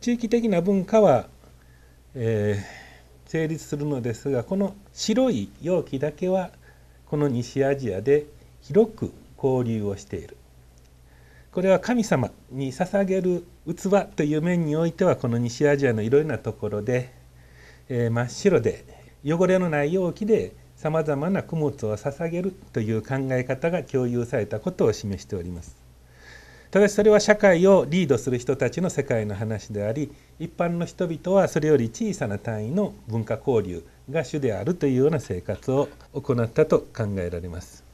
地域的な文化は、えー、成立するのですがこの白い容器だけはこの西アジアで広く交流をしているこれは神様に捧げる器という面においてはこの西アジアのいろいろなところで、えー、真っ白で汚れのない容器でさまざまな供物を捧げるという考え方が共有されたことを示しております。ただしそれは社会をリードする人たちの世界の話であり一般の人々はそれより小さな単位の文化交流が主であるというような生活を行ったと考えられます。